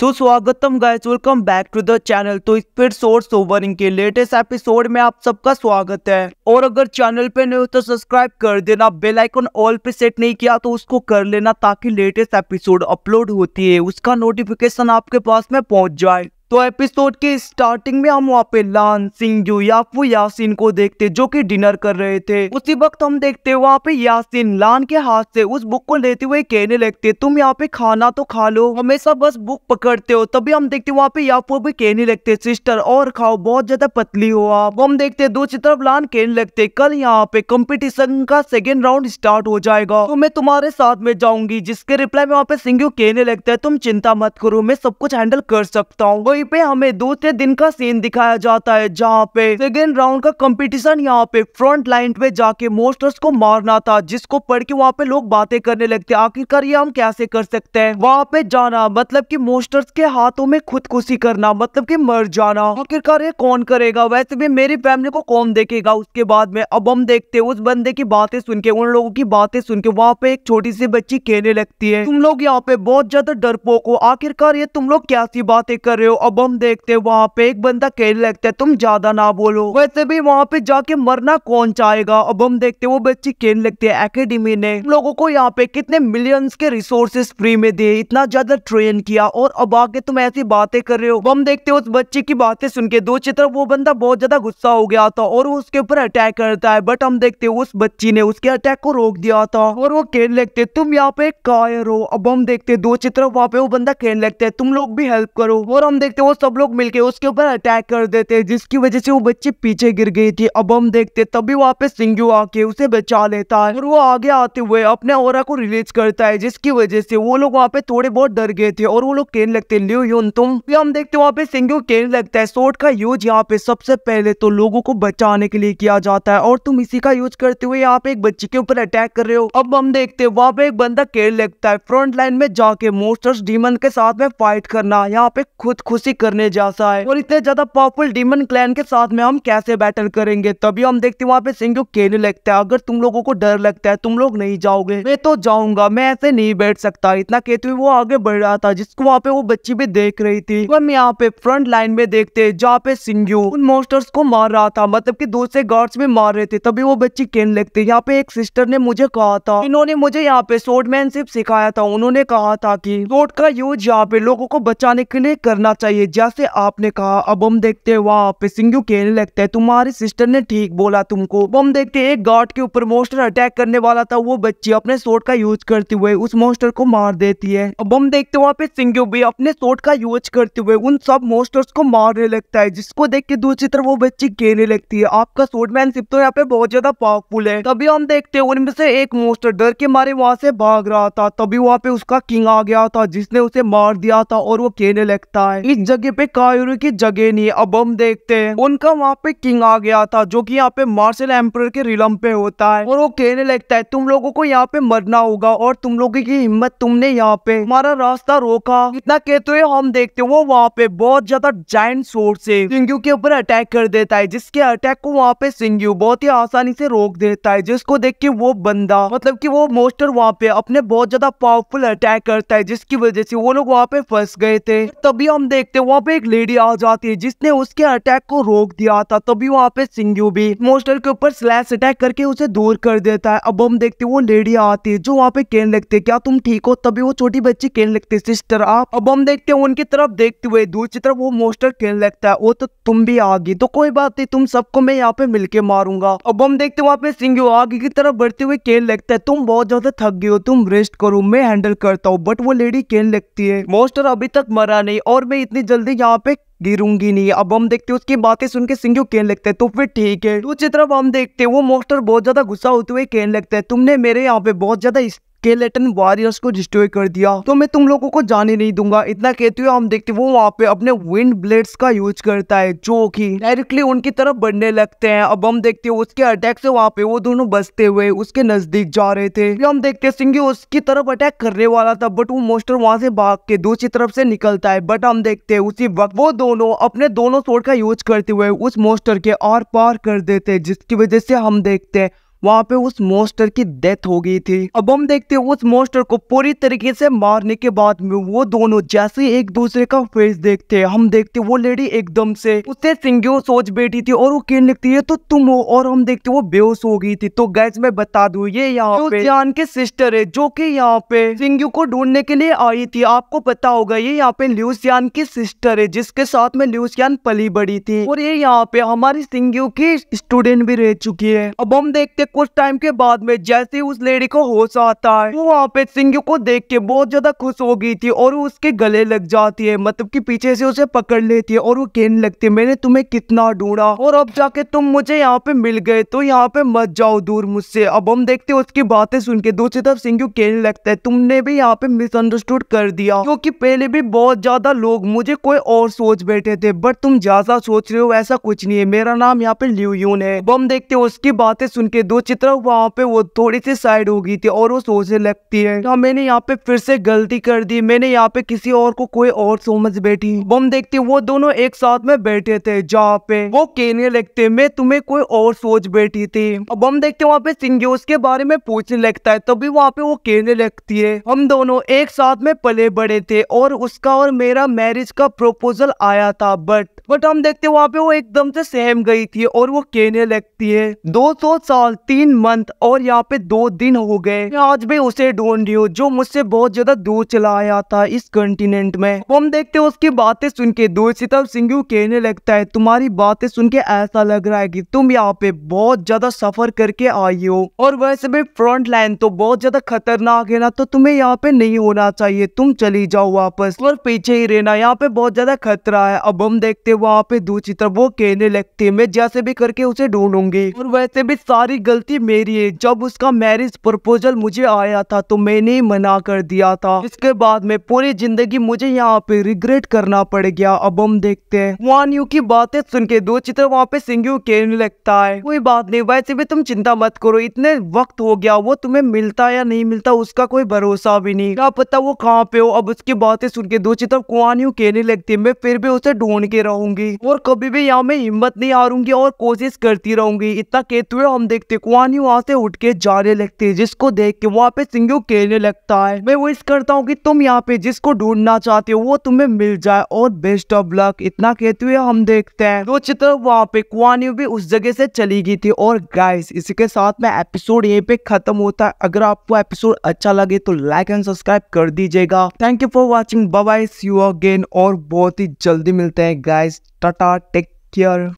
सो स्वागतम guys welcome back to the channel तो स्पीड सोर्स सोवरिंग के लेटेस्ट एपिसोड में आप सबका स्वागत है और अगर चैनल पे नहीं हो तो सब्सक्राइब कर देना बेल आइकन ऑल पे सेट नहीं किया तो उसको कर लेना ताकि लेटेस्ट एपिसोड अपलोड होती है उसका नोटिफिकेशन आपके पास में पहुंच जाए तो एपिसोड के स्टार्टिंग में हम वहाँ पे लान सिंह यू याफू यासीन को देखते जो कि डिनर कर रहे थे उसी वक्त हम देखते वहाँ पे यासीन लान के हाथ से उस बुक को लेते हुए कहने लगते तुम यहाँ पे खाना तो खा लो हमेशा बस बुक पकड़ते हो तभी हम देखते वहाँ पे याफू भी कहने लगते सिस्टर और खाओ बहुत ज्यादा पतली हो आप हम देखते दूसरी तरफ लान कहने लगते कल यहाँ पे कॉम्पिटिशन का सेकेंड राउंड स्टार्ट हो जाएगा तो मैं तुम्हारे साथ में जाऊंगी जिसके रिप्लाई में वहाँ पे सिंह कहने लगते है तुम चिंता मत करो मैं सब कुछ हैंडल कर सकता हूँ वही पे हमें दूसरे दिन का सीन दिखाया जाता है जहाँ पे सेकेंड राउंड का कंपटीशन यहाँ पे फ्रंट लाइन पे जाके मोस्टर्स को मारना था जिसको पढ़ के वहाँ पे लोग बातें करने लगते आखिरकार ये हम कैसे कर सकते हैं वहाँ पे जाना मतलब की मोस्टर्स के हाथों में खुदकुशी करना मतलब की मर जाना आखिरकार ये कौन करेगा वैसे भी मेरी फैमिली को कौन देखेगा उसके बाद में अब हम देखते उस बंदे की बातें सुन के उन लोगों की बातें सुन के वहाँ पे एक छोटी सी बच्ची कहने लगती है तुम लोग यहाँ पे बहुत ज्यादा डरपोक हो आखिरकार ये तुम लोग कैसी बातें कर रहे हो अब हम देखते हैं वहाँ पे एक बंदा कहने लगता है तुम ज्यादा ना बोलो वैसे भी वहाँ पे जाके मरना कौन चाहेगा अब हम देखते वो बच्ची कहने लगती है एकेडमी ने लोगों को यहाँ पे कितने मिलियंस के रिसोर्सेस फ्री में दिए इतना ज्यादा ट्रेन किया और अब आके तुम ऐसी बातें कर रहे हो हम देखते उस बच्चे की बातें सुन के दो चित्र वो बंदा बहुत ज्यादा गुस्सा हो गया था और वो उसके ऊपर अटैक करता है बट हम देखते उस बच्ची ने उसके अटैक को रोक दिया था और वो कहने लगते तुम यहाँ पे कायर हो अब हम देखते दो चित्र वहाँ पे वो बंदा कहने लगता है तुम लोग भी हेल्प करो और हम देखते देखते वो सब लोग मिलके उसके ऊपर अटैक कर देते हैं जिसकी वजह से वो बच्चे पीछे गिर गई थी अब हम देखते तभी वहाँ पे सिंगू आके उसे बचा लेता है और वो आगे आते हुए अपने और को रिलीज करता है जिसकी वजह से वो लोग वहाँ पे थोड़े बहुत डर गए थे और वो लोग कहने लगते लियो यून तुम हम देखते वहाँ पे सिंगू कहने लगता है सोट का यूज यहाँ पे सबसे पहले तो लोगो को बचाने के लिए किया जाता है और तुम इसी का यूज करते हुए यहाँ पे एक बच्ची के ऊपर अटैक कर रहे हो अब हम देखते हैं वहाँ पे एक बंदा कहने लगता है फ्रंट लाइन में जाके मोस्टर्स डीमन के साथ में फाइट करना यहाँ पे खुद खुशी कैसे करने जैसा है और इतने ज्यादा पावरफुल डिमन क्लैन के साथ में हम कैसे बैटल करेंगे तभी हम देखते वहाँ पे सिंह कहने लगता है अगर तुम लोगों को डर लगता है तुम लोग नहीं जाओगे मैं तो जाऊंगा मैं ऐसे नहीं बैठ सकता इतना कहते हुए वो आगे बढ़ रहा था जिसको वहाँ पे वो बच्ची भी देख रही थी हम यहाँ पे फ्रंट लाइन में देखते है जहाँ पे सिंगू उन मोस्टर्स को मार रहा था मतलब की दूसरे गार्ड्स भी मार रहे थे तभी वो बच्ची कहने लगती यहाँ पे एक सिस्टर ने मुझे कहा था इन्होंने मुझे यहाँ पे सोडमैनशिप सिखाया था उन्होंने कहा था की रोड का यूज यहाँ पे लोगो को बचाने के लिए करना चाहिए चाहिए जैसे आपने कहा अब हम देखते हैं वहाँ पे सिंगू कहने लगता है तुम्हारी सिस्टर ने ठीक बोला तुमको अब हम देखते हैं एक गार्ड के ऊपर मोस्टर अटैक करने वाला था वो बच्ची अपने सोट का यूज करते हुए उस मोस्टर को मार देती है अब हम देखते वहाँ पे सिंगू भी अपने सोट का यूज करते हुए उन सब मोस्टर्स को मारने लगता है जिसको देख के दूसरी तरफ वो बच्ची कहने लगती है आपका सोट मैनशिप तो यहाँ पे बहुत ज्यादा पावरफुल है तभी हम देखते हैं उनमें से एक मोस्टर डर के मारे वहां से भाग रहा था तभी वहाँ पे उसका किंग आ गया था जिसने उसे मार दिया था और वो कहने लगता है एक जगह पे कायुरु की जगह नहीं अब हम देखते हैं उनका वहाँ पे किंग आ गया था जो की यहाँ पे मार्शल एम्पर के रिलम पे होता है और वो कहने लगता है तुम लोगों को यहाँ पे मरना होगा और तुम लोगों की हिम्मत तुमने यहाँ पे हमारा रास्ता रोका इतना कहते तो हुए हम देखते हैं वो वहाँ पे बहुत ज्यादा जाइंट सोर्स से सिंगू के ऊपर अटैक कर देता है जिसके अटैक को वहाँ पे सिंगू बहुत ही आसानी से रोक देता है जिसको देख के वो बंदा मतलब की वो मोस्टर वहाँ पे अपने बहुत ज्यादा पावरफुल अटैक करता है जिसकी वजह से वो लोग वहाँ पे फंस गए थे तभी हम देख देखते वहाँ पे एक लेडी आ जाती है जिसने उसके अटैक को रोक दिया था तभी वहाँ पे सिंगू भी मोस्टर के ऊपर स्लैश अटैक करके उसे दूर कर देता है अब हम देखते वो लेडी आती है जो वहाँ पे कहने लगती है क्या तुम ठीक हो तभी वो छोटी बच्ची कहने लगती है सिस्टर आप अब हम देखते हैं उनकी तरफ देखते हुए दूसरी तरफ वो मोस्टर कहने लगता है वो तो तुम भी आ गई तो कोई बात नहीं तुम सबको मैं यहाँ पे मिलके मारूंगा अब हम देखते वहाँ पे सिंगू आगे की तरफ बढ़ते हुए कहने लगता है तुम बहुत ज्यादा थक गई हो तुम रेस्ट करो मैं हैंडल करता हूँ बट वो लेडी कहने लगती है मोस्टर अभी तक मरा नहीं और मैं इतनी इतनी जल्दी यहाँ पे गिरूंगी नहीं अब हम देखते हैं उसकी बातें सुन के सिंघू कहने लगता है तो फिर ठीक है दूसरी तो तरफ हम देखते हैं वो मोस्टर बहुत ज्यादा गुस्सा होते हुए कहने लगता है तुमने मेरे यहाँ पे बहुत ज्यादा स्केलेटन वॉरियर्स को डिस्ट्रॉय कर दिया तो मैं तुम लोगों को जाने नहीं दूंगा इतना कहते हुए हम देखते वो वहाँ पे अपने विंड ब्लेड्स का यूज करता है जो कि डायरेक्टली उनकी तरफ बढ़ने लगते हैं अब हम देखते हैं उसके अटैक से वहाँ पे वो दोनों बसते हुए उसके नजदीक जा रहे थे फिर हम देखते सिंगी उसकी तरफ अटैक करने वाला था बट वो मोस्टर वहाँ से भाग के दूसरी तरफ से निकलता है बट हम देखते है उसी वक्त वो दोनों अपने दोनों सोट का यूज करते हुए उस मोस्टर के और पार कर देते जिसकी वजह से हम देखते हैं वहाँ पे उस मोस्टर की डेथ हो गई थी अब हम देखते हैं उस मोस्टर को पूरी तरीके से मारने के बाद में वो दोनों जैसे एक दूसरे का फेस देखते हैं हम देखते वो लेडी एकदम से उससे सिंगो सोच बैठी थी और वो कहने लगती है तो तुम हो और हम देखते वो बेहोश हो गई थी तो गैस मैं बता दू ये यहाँ पे जान के सिस्टर है जो की यहाँ पे सिंगू को ढूंढने के लिए आई थी आपको पता होगा ये यहाँ पे ल्यूसियान की सिस्टर है जिसके साथ में ल्यूसियान पली बड़ी थी और ये यहाँ पे हमारी सिंगू की स्टूडेंट भी रह चुकी है अब हम देखते कुछ टाइम के बाद में जैसे उस लेडी को होश आता है वो वहाँ पे सिंह को देख के बहुत ज्यादा खुश हो गई थी और उसके गले लग जाती है मतलब की पीछे से उसे पकड़ लेती है और वो कहने लगती है मैंने तुम्हें कितना ढूंढा और अब जाके तुम मुझे यहाँ पे मिल गए तो यहाँ पे मत जाओ दूर मुझसे अब हम देखते हैं उसकी बातें सुन के दूसरी तरफ सिंह कहने लगता है तुमने भी यहाँ पे मिसअंडरस्टूड कर दिया क्योंकि पहले भी बहुत ज्यादा लोग मुझे कोई और सोच बैठे थे बट तुम ज्यादा सोच रहे हो ऐसा कुछ नहीं है मेरा नाम यहाँ पे लियून है अब हम देखते हैं उसकी बातें सुन के चित्र चित्रा वहाँ पे वो थोड़ी सी साइड हो गई थी और वो सोचने लगती है तो मैंने यहाँ पे फिर से गलती कर दी मैंने यहाँ पे किसी और को कोई और समझ बैठी बम देखती वो दोनों एक साथ में बैठे थे जहाँ पे वो कहने लगते मैं तुम्हें कोई और सोच बैठी थी अब हम देखते वहाँ पे सिंगे उसके बारे में पूछने लगता है तभी वहाँ पे वो कहने लगती है हम दोनों एक साथ में पले बड़े थे और उसका और मेरा मैरिज का प्रपोजल आया था बट बट हम देखते वहाँ पे वो एकदम से सहम गई थी और वो कहने लगती है दो सौ साल तीन मंथ और यहाँ पे दो दिन हो गए मैं आज भी उसे ढूंढ रही हूँ जो मुझसे बहुत ज्यादा दूर चला आया था इस कंटिनेंट में हम देखते हैं उसकी बातें सुन के दूर तब सिंह कहने लगता है तुम्हारी बातें सुन के ऐसा लग रहा है की तुम यहाँ पे बहुत ज्यादा सफर करके आई हो और वैसे भी फ्रंट लाइन तो बहुत ज्यादा खतरनाक है ना तो तुम्हें यहाँ पे नहीं होना चाहिए तुम चली जाओ वापस और पीछे ही रहना यहाँ पे बहुत ज्यादा खतरा है अब हम देखते वहाँ पे दूसरी तरफ वो कहने लगते है मैं जैसे भी करके उसे ढूंढूंगी और वैसे भी सारी गलती गलती मेरी है जब उसका मैरिज प्रपोजल मुझे आया था तो मैंने ही मना कर दिया था इसके बाद में पूरी जिंदगी मुझे यहाँ पे रिग्रेट करना पड़ गया अब हम देखते हैं वान यू की बातें सुन के दो चित्र वहाँ पे सिंगू कहने लगता है कोई बात नहीं वैसे भी तुम चिंता मत करो इतने वक्त हो गया वो तुम्हें मिलता या नहीं मिलता उसका कोई भरोसा भी नहीं क्या पता वो कहाँ पे हो अब उसकी बातें सुन के दो चित्र कुआन यू कहने लगती है मैं फिर भी उसे ढूंढ के रहूंगी और कभी भी यहाँ में हिम्मत नहीं हारूंगी और कोशिश करती रहूंगी इतना कहते हुए हम देखते कुआनियों वहां से उठ के जाने लगती है जिसको देख के वहाँ पे सिंगो कहने लगता है मैं विश करता हूँ कि तुम यहाँ पे जिसको ढूंढना चाहते हो वो तुम्हें मिल जाए और बेस्ट ऑफ लक इतना कहते हुए हम देखते हैं तो चित्र वहाँ पे कुआनियों भी उस जगह से चली गई थी और गाइस इसी के साथ में एपिसोड यहीं पे खत्म होता है अगर आपको एपिसोड अच्छा लगे तो लाइक एंड सब्सक्राइब कर दीजिएगा thank you for watching bye see you again और बहुत ही जल्दी मिलते हैं गाइस टाटा टेक केयर